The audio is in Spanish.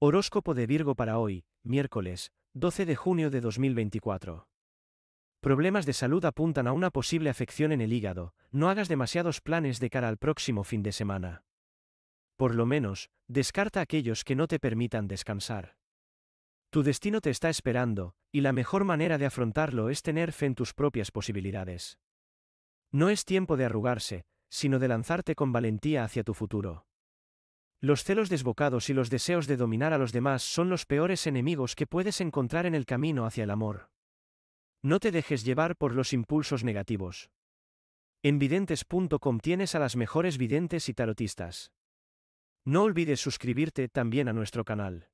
Horóscopo de Virgo para hoy, miércoles, 12 de junio de 2024. Problemas de salud apuntan a una posible afección en el hígado, no hagas demasiados planes de cara al próximo fin de semana. Por lo menos, descarta aquellos que no te permitan descansar. Tu destino te está esperando, y la mejor manera de afrontarlo es tener fe en tus propias posibilidades. No es tiempo de arrugarse, sino de lanzarte con valentía hacia tu futuro. Los celos desbocados y los deseos de dominar a los demás son los peores enemigos que puedes encontrar en el camino hacia el amor. No te dejes llevar por los impulsos negativos. En videntes.com tienes a las mejores videntes y tarotistas. No olvides suscribirte también a nuestro canal.